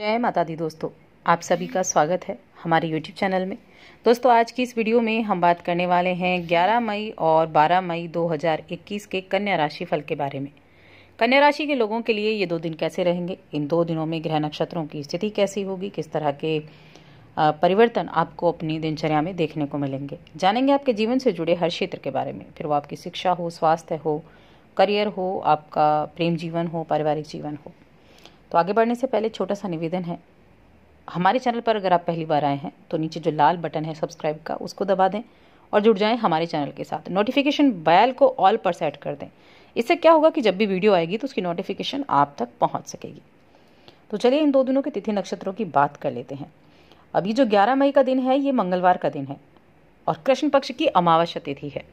जय माता दी दोस्तों आप सभी का स्वागत है हमारे YouTube चैनल में दोस्तों आज की इस वीडियो में हम बात करने वाले हैं 11 मई और 12 मई 2021 के कन्या राशि फल के बारे में कन्या राशि के लोगों के लिए ये दो दिन कैसे रहेंगे इन दो दिनों में ग्रह नक्षत्रों की स्थिति कैसी होगी किस तरह के परिवर्तन आपको अपनी दिनचर्या में देखने को मिलेंगे जानेंगे आपके जीवन से जुड़े हर क्षेत्र के बारे में फिर वो आपकी शिक्षा हो स्वास्थ्य हो करियर हो आपका प्रेम जीवन हो पारिवारिक जीवन हो तो आगे बढ़ने से पहले छोटा सा निवेदन है हमारे चैनल पर अगर आप पहली बार आए हैं तो नीचे जो लाल बटन है सब्सक्राइब का उसको दबा दें और जुड़ जाएं हमारे चैनल के साथ नोटिफिकेशन बैल को ऑल पर सेट कर दें इससे क्या होगा कि जब भी वीडियो आएगी तो उसकी नोटिफिकेशन आप तक पहुंच सकेगी तो चलिए इन दो दिनों के तिथि नक्षत्रों की बात कर लेते हैं अभी जो 11 मई का दिन है ये मंगलवार का दिन है और कृष्ण पक्ष की अमावस्या तिथि है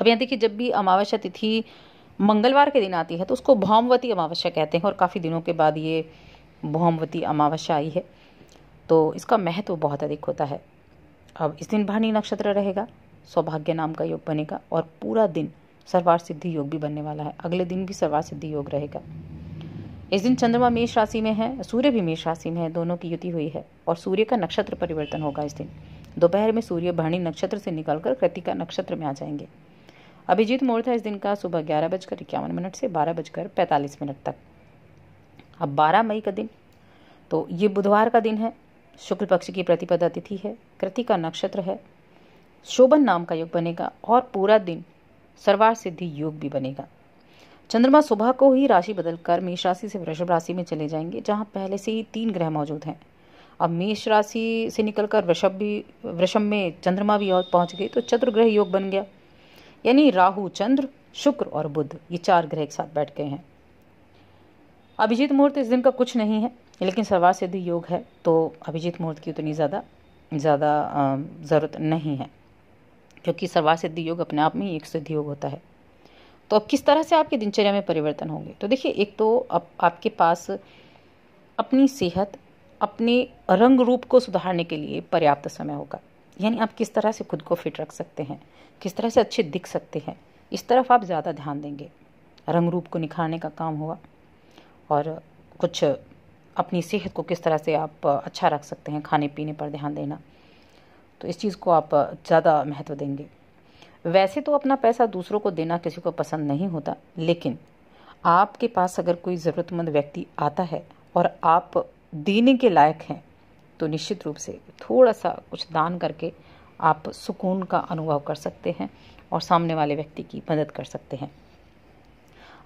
अब यहाँ देखिए जब भी अमावस्या तिथि मंगलवार के दिन आती है तो उसको भौमवती अमावस्या कहते हैं और काफ़ी दिनों के बाद ये भौमवती अमावस्या आई है तो इसका महत्व बहुत अधिक होता है अब इस दिन भानी नक्षत्र रहेगा सौभाग्य नाम का योग बनेगा और पूरा दिन सर्वार सिद्धि योग भी बनने वाला है अगले दिन भी सर्वार सिद्धि योग रहेगा इस दिन चंद्रमा मेष राशि में है सूर्य भी मेष राशि में है दोनों की युति हुई है और सूर्य का नक्षत्र परिवर्तन होगा इस दिन दोपहर में सूर्य भरणी नक्षत्र से निकलकर कृतिका नक्षत्र में आ जाएंगे अभिजीत मुहूर्त है इस दिन का सुबह ग्यारह बजकर इक्यावन मिनट से बारह बजकर पैंतालीस मिनट तक अब बारह मई का दिन तो ये बुधवार का दिन है शुक्ल पक्ष की प्रतिपदा तिथि है कृति का नक्षत्र है शोभन नाम का योग बनेगा और पूरा दिन सर्वार सिद्धि योग भी बनेगा चंद्रमा सुबह को ही राशि बदलकर मेष राशि से वृषभ राशि में चले जाएंगे जहां पहले से ही तीन ग्रह मौजूद हैं अब मेष राशि से निकलकर वृषभ भी वृषभ में चंद्रमा भी और पहुंच गई तो चतुर्ग्रह योग बन गया यानी राहु चंद्र शुक्र और बुध ये चार ग्रह एक साथ बैठ गए हैं अभिजीत मुहूर्त इस दिन का कुछ नहीं है लेकिन सर्वा सिद्धि योग है तो अभिजीत मुहूर्त की उतनी ज़्यादा ज़्यादा ज़रूरत नहीं है क्योंकि सर्वा सिद्धि योग अपने आप में ही एक सिद्धि योग होता है तो अब किस तरह से आपके दिनचर्या में परिवर्तन होंगे तो देखिए एक तो अब आपके पास अपनी सेहत अपने रंग रूप को सुधारने के लिए पर्याप्त समय होगा यानी आप किस तरह से खुद को फिट रख सकते हैं किस तरह से अच्छे दिख सकते हैं इस तरफ आप ज़्यादा ध्यान देंगे रंग रूप को निखारने का काम हुआ और कुछ अपनी सेहत को किस तरह से आप अच्छा रख सकते हैं खाने पीने पर ध्यान देना तो इस चीज़ को आप ज़्यादा महत्व देंगे वैसे तो अपना पैसा दूसरों को देना किसी को पसंद नहीं होता लेकिन आपके पास अगर कोई ज़रूरतमंद व्यक्ति आता है और आप देने के लायक हैं तो निश्चित रूप से थोड़ा सा कुछ दान करके आप सुकून का अनुभव कर सकते हैं और सामने वाले व्यक्ति की मदद कर सकते हैं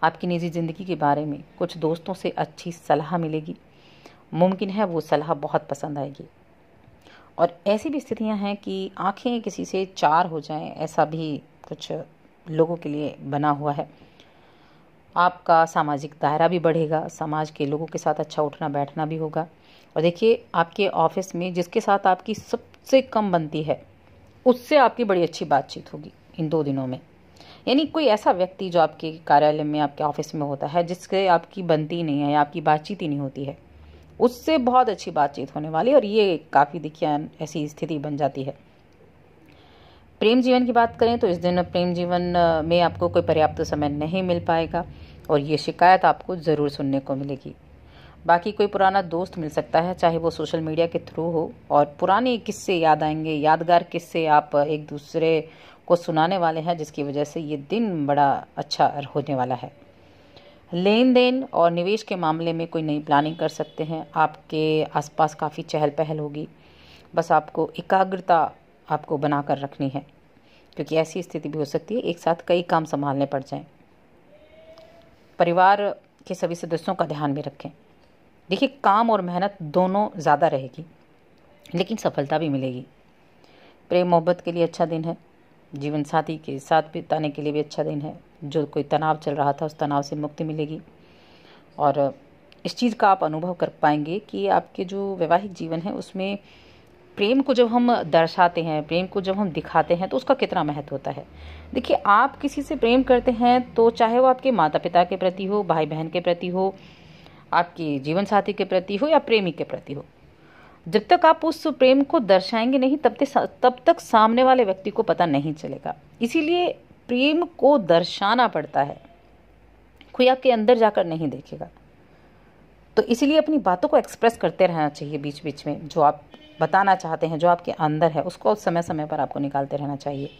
आपकी निजी ज़िंदगी के बारे में कुछ दोस्तों से अच्छी सलाह मिलेगी मुमकिन है वो सलाह बहुत पसंद आएगी और ऐसी भी स्थितियां हैं कि आंखें किसी से चार हो जाएं ऐसा भी कुछ लोगों के लिए बना हुआ है आपका सामाजिक दायरा भी बढ़ेगा समाज के लोगों के साथ अच्छा उठना बैठना भी होगा और देखिए आपके ऑफिस में जिसके साथ आपकी सबसे कम बनती है उससे आपकी बड़ी अच्छी बातचीत होगी इन दो दिनों में यानी कोई ऐसा व्यक्ति जो आपके कार्यालय में आपके ऑफिस में होता है जिससे आपकी बनती नहीं है आपकी बातचीत ही नहीं होती है उससे बहुत अच्छी बातचीत होने वाली और ये काफ़ी देखिए ऐसी स्थिति बन जाती है प्रेम जीवन की बात करें तो इस दिन प्रेम जीवन में आपको कोई पर्याप्त समय नहीं मिल पाएगा और ये शिकायत आपको ज़रूर सुनने को मिलेगी बाकी कोई पुराना दोस्त मिल सकता है चाहे वो सोशल मीडिया के थ्रू हो और पुराने किस्से याद आएंगे यादगार किस्से आप एक दूसरे को सुनाने वाले हैं जिसकी वजह से ये दिन बड़ा अच्छा होने वाला है लेन देन और निवेश के मामले में कोई नई प्लानिंग कर सकते हैं आपके आसपास काफ़ी चहल पहल होगी बस आपको एकाग्रता आपको बना कर रखनी है क्योंकि ऐसी स्थिति भी हो सकती है एक साथ कई काम संभालने पड़ जाएं परिवार के सभी सदस्यों का ध्यान भी रखें देखिए काम और मेहनत दोनों ज़्यादा रहेगी लेकिन सफलता भी मिलेगी प्रेम मोहब्बत के लिए अच्छा दिन है जीवन साथी के साथ बिताने के लिए भी अच्छा दिन है जो कोई तनाव चल रहा था उस तनाव से मुक्ति मिलेगी और इस चीज़ का आप अनुभव कर पाएंगे कि आपके जो वैवाहिक जीवन है उसमें प्रेम को जब हम दर्शाते हैं प्रेम को जब हम दिखाते हैं तो उसका कितना महत्व होता है देखिए आप किसी से प्रेम करते हैं तो चाहे वो आपके माता पिता के प्रति हो भाई बहन के प्रति हो आपकी जीवन साथी के प्रति हो या प्रेमी के प्रति हो जब तक आप उस प्रेम को दर्शाएंगे नहीं तब तक तब तक सामने वाले व्यक्ति को पता नहीं चलेगा इसीलिए प्रेम को दर्शाना पड़ता है कोई आपके अंदर जाकर नहीं देखेगा तो इसीलिए अपनी बातों को एक्सप्रेस करते रहना चाहिए बीच बीच में जो आप बताना चाहते हैं जो आपके अंदर है उसको समय समय पर आपको निकालते रहना चाहिए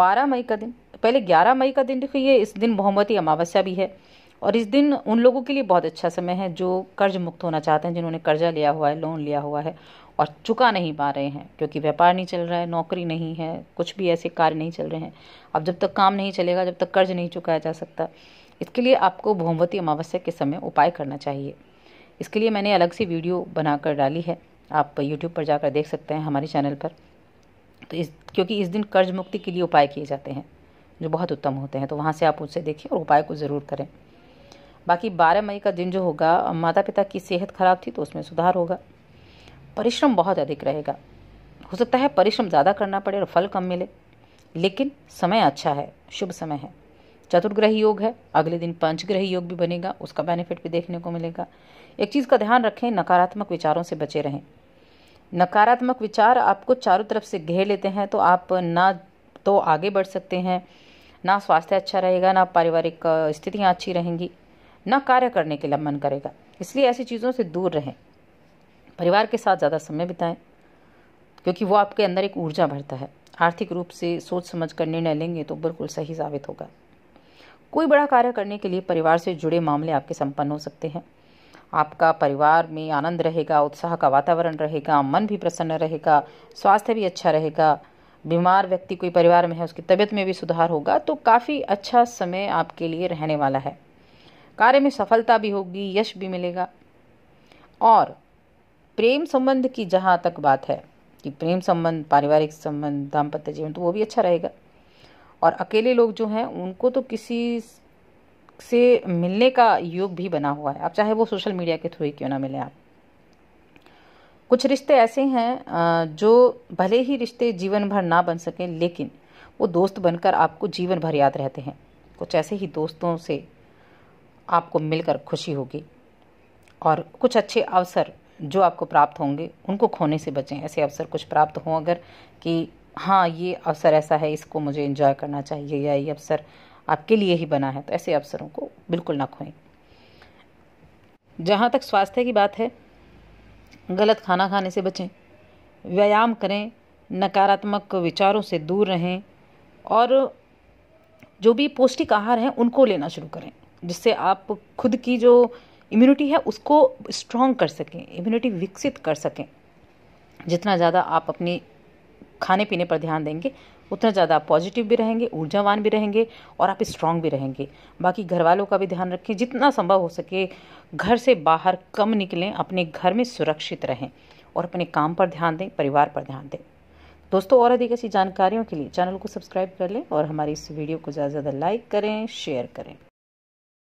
बारह मई का दिन पहले ग्यारह मई का दिन देखिए इस दिन मोहम्मती अमावस्या भी है और इस दिन उन लोगों के लिए बहुत अच्छा समय है जो कर्ज मुक्त होना चाहते हैं जिन्होंने कर्जा लिया हुआ है लोन लिया हुआ है और चुका नहीं पा रहे हैं क्योंकि व्यापार नहीं चल रहा है नौकरी नहीं है कुछ भी ऐसे कार्य नहीं चल रहे हैं अब जब तक काम नहीं चलेगा जब तक कर्ज नहीं चुकाया जा सकता इसके लिए आपको भोमवती अमावस्या के समय उपाय करना चाहिए इसके लिए मैंने अलग से वीडियो बनाकर डाली है आप यूट्यूब पर जाकर देख सकते हैं हमारे चैनल पर तो इस क्योंकि इस दिन कर्ज मुक्ति के लिए उपाय किए जाते हैं जो बहुत उत्तम होते हैं तो वहाँ से आप उससे देखें और उपाय को ज़रूर करें बाकी 12 मई का दिन जो होगा माता पिता की सेहत खराब थी तो उसमें सुधार होगा परिश्रम बहुत अधिक रहेगा हो सकता है परिश्रम ज़्यादा करना पड़े और फल कम मिले लेकिन समय अच्छा है शुभ समय है चतुर्ग्रह योग है अगले दिन पंचग्रह योग भी बनेगा उसका बेनिफिट भी देखने को मिलेगा एक चीज़ का ध्यान रखें नकारात्मक विचारों से बचे रहें नकारात्मक विचार आपको चारों तरफ से घेर लेते हैं तो आप ना तो आगे बढ़ सकते हैं ना स्वास्थ्य अच्छा रहेगा ना पारिवारिक स्थितियाँ अच्छी रहेंगी न कार्य करने के लिए मन करेगा इसलिए ऐसी चीज़ों से दूर रहें परिवार के साथ ज़्यादा समय बिताएं क्योंकि वो आपके अंदर एक ऊर्जा भरता है आर्थिक रूप से सोच समझ कर निर्णय लेंगे तो बिल्कुल सही साबित होगा कोई बड़ा कार्य करने के लिए परिवार से जुड़े मामले आपके संपन्न हो सकते हैं आपका परिवार में आनंद रहेगा उत्साह का वातावरण रहेगा मन भी प्रसन्न रहेगा स्वास्थ्य भी अच्छा रहेगा बीमार व्यक्ति कोई परिवार में है उसकी तबीयत में भी सुधार होगा तो काफ़ी अच्छा समय आपके लिए रहने वाला है कार्य में सफलता भी होगी यश भी मिलेगा और प्रेम संबंध की जहाँ तक बात है कि प्रेम संबंध पारिवारिक संबंध दाम्पत्य जीवन तो वो भी अच्छा रहेगा और अकेले लोग जो हैं उनको तो किसी से मिलने का योग भी बना हुआ है आप चाहे वो सोशल मीडिया के थ्रू ही क्यों ना मिले आप कुछ रिश्ते ऐसे हैं जो भले ही रिश्ते जीवन भर ना बन सकें लेकिन वो दोस्त बनकर आपको जीवन भर याद रहते हैं कुछ ऐसे ही दोस्तों से आपको मिलकर खुशी होगी और कुछ अच्छे अवसर जो आपको प्राप्त होंगे उनको खोने से बचें ऐसे अवसर कुछ प्राप्त हों अगर कि हाँ ये अवसर ऐसा है इसको मुझे इन्जॉय करना चाहिए या ये अवसर आपके लिए ही बना है तो ऐसे अवसरों को बिल्कुल ना खोएं जहाँ तक स्वास्थ्य की बात है गलत खाना खाने से बचें व्यायाम करें नकारात्मक विचारों से दूर रहें और जो भी पौष्टिक आहार हैं उनको लेना शुरू करें जिससे आप खुद की जो इम्यूनिटी है उसको स्ट्रॉन्ग कर सकें इम्यूनिटी विकसित कर सकें जितना ज़्यादा आप अपनी खाने पीने पर ध्यान देंगे उतना ज़्यादा आप पॉजिटिव भी रहेंगे ऊर्जावान भी रहेंगे और आप स्ट्रांग भी रहेंगे बाकी घर वालों का भी ध्यान रखें जितना संभव हो सके घर से बाहर कम निकलें अपने घर में सुरक्षित रहें और अपने काम पर ध्यान दें परिवार पर ध्यान दें दोस्तों और अधिक ऐसी जानकारियों के लिए चैनल को सब्सक्राइब कर लें और हमारी इस वीडियो को ज़्यादा से ज़्यादा लाइक करें शेयर करें